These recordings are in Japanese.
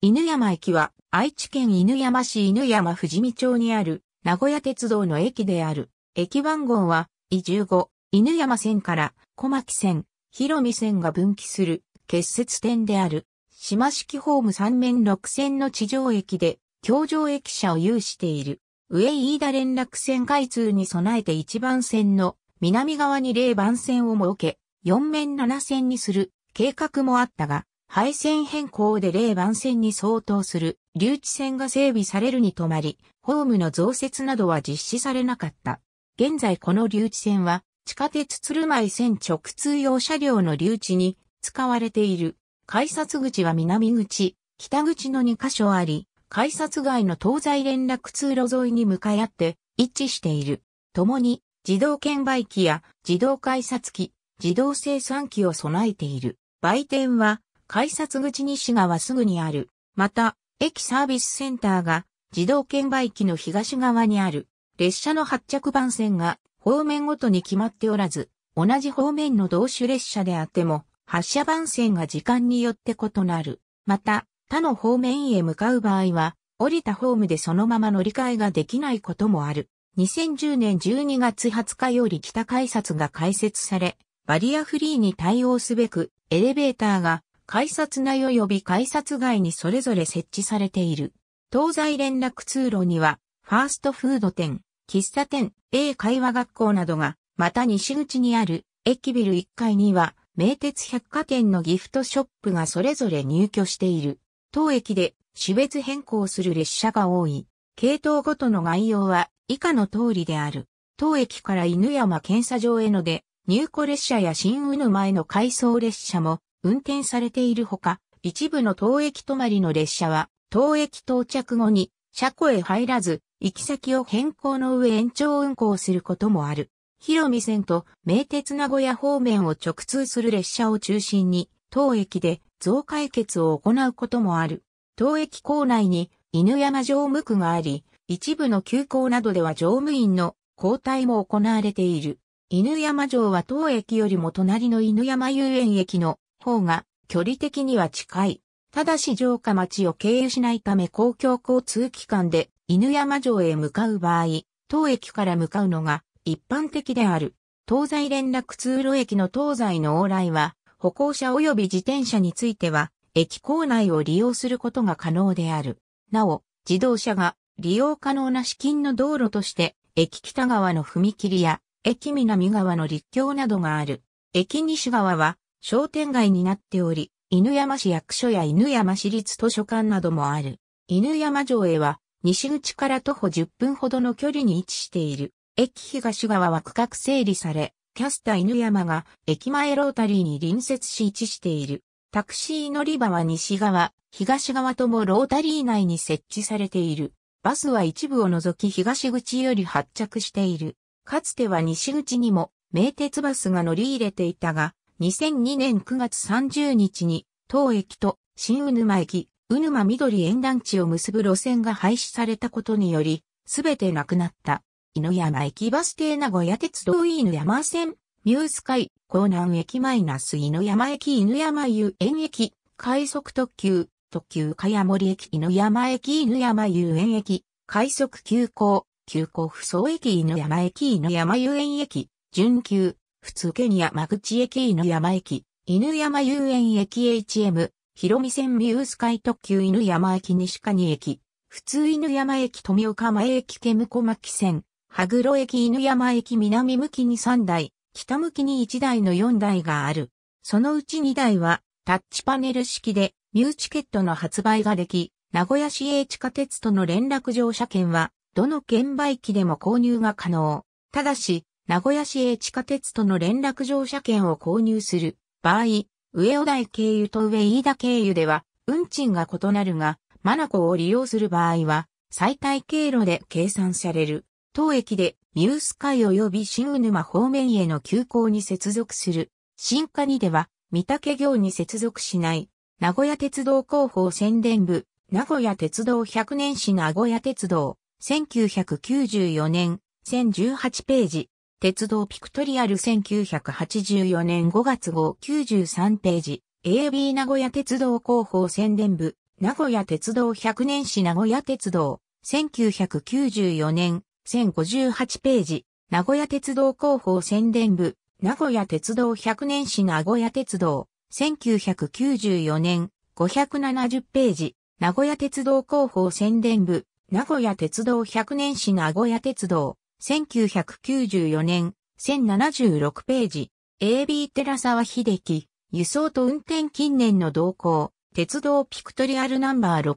犬山駅は愛知県犬山市犬山富士見町にある名古屋鉄道の駅である。駅番号は E15 犬山線から小牧線、広見線が分岐する結節点である。島式ホーム3面6線の地上駅で橋上駅舎を有している。上飯田連絡線開通に備えて1番線の南側に0番線を設け、4面7線にする計画もあったが、配線変更で例番線に相当する留置線が整備されるに止まり、ホームの増設などは実施されなかった。現在この留置線は、地下鉄鶴舞線直通用車両の留置に使われている。改札口は南口、北口の2カ所あり、改札外の東西連絡通路沿いに向かい合って一致している。共に自動券売機や自動改札機、自動生産機を備えている。売店は改札口西側すぐにある。また、駅サービスセンターが自動券売機の東側にある。列車の発着番線が方面ごとに決まっておらず、同じ方面の同種列車であっても、発車番線が時間によって異なる。また、他の方面へ向かう場合は、降りたホームでそのまま乗り換えができないこともある。2010年12月20日より北改札が開設され、バリアフリーに対応すべく、エレベーターが改札内及び改札外にそれぞれ設置されている。東西連絡通路には、ファーストフード店、喫茶店、英会話学校などが、また西口にある駅ビル1階には、名鉄百貨店のギフトショップがそれぞれ入居している。当駅で種別変更する列車が多い。系統ごとの概要は以下の通りである。当駅から犬山検査場へので、入庫列車や新宇沼への回送列車も運転されているほか、一部の当駅止まりの列車は、当駅到着後に、車庫へ入らず、行き先を変更の上延長運行することもある。広見線と名鉄名古屋方面を直通する列車を中心に、当駅で増解決を行うこともある。当駅構内に犬山乗務区があり、一部の急行などでは乗務員の交代も行われている。犬山城は当駅よりも隣の犬山遊園駅の方が距離的には近い。ただし城下町を経由しないため公共交通機関で犬山城へ向かう場合、当駅から向かうのが一般的である。東西連絡通路駅の東西の往来は、歩行者及び自転車については、駅構内を利用することが可能である。なお、自動車が利用可能な資金の道路として、駅北側の踏切や、駅南側の立橋などがある。駅西側は、商店街になっており、犬山市役所や犬山市立図書館などもある。犬山城へは、西口から徒歩10分ほどの距離に位置している。駅東側は区画整理され、キャスタ犬山が駅前ロータリーに隣接し位置している。タクシー乗り場は西側、東側ともロータリー内に設置されている。バスは一部を除き東口より発着している。かつては西口にも名鉄バスが乗り入れていたが、2002年9月30日に、当駅と新うぬま駅、うぬま緑沿岸地を結ぶ路線が廃止されたことにより、すべてなくなった。犬山駅バス停名古屋鉄道犬山線、ミュースイ、港南駅マイナス犬山駅犬山遊園駅、快速特急、特急茅森駅犬山駅犬山遊園駅、快速急行、急行不走駅犬山駅犬山遊園駅、準急、普通ケニアグチ駅犬山駅、犬山遊園駅 HM、広見線ミュースカイ特急犬山駅西谷駅、普通犬山駅富岡前駅ケムコマキ線、羽黒駅犬山駅南向きに3台、北向きに1台の4台がある。そのうち2台はタッチパネル式でミューチケットの発売ができ、名古屋市営地下鉄との連絡乗車券はどの券売機でも購入が可能。ただし、名古屋市営地下鉄との連絡乗車券を購入する場合、上尾台経由と上飯田経由では、運賃が異なるが、マナコを利用する場合は、最大経路で計算される。当駅で、ミュース海及び新沼方面への急行に接続する。新加にでは、三宅行に接続しない。名古屋鉄道広報宣伝部、名古屋鉄道100年市名古屋鉄道、1994年、1018ページ。鉄道ピクトリアル1984年5月号93ページ、AB 名古屋鉄道広報宣伝部、名古屋鉄道100年史名古屋鉄道、1994年、1058ページ、名古屋鉄道広報宣伝部、名古屋鉄道100年史名古屋鉄道、1994年、570ページ、名古屋鉄道広報宣伝部、名古屋鉄道100年史名古屋鉄道、1994年、1076ページ、AB 寺沢秀樹、輸送と運転近年の動向、鉄道ピクトリアルナンバー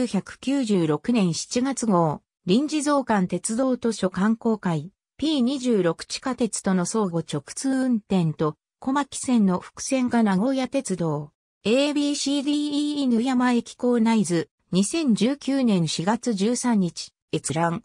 624-1996年7月号、臨時増刊鉄道図書館公会、P26 地下鉄との相互直通運転と、小牧線の伏線が名古屋鉄道、ABCDE 犬山駅構内図、2019年4月13日、閲覧。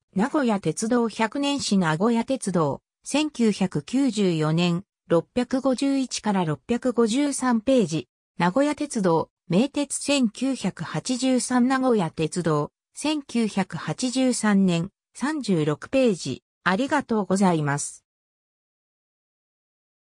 名古屋鉄道100年史名古屋鉄道、1994年、651から653ページ、名古屋鉄道、名鉄1983名古屋鉄道、1983年、36ページ、ありがとうございます。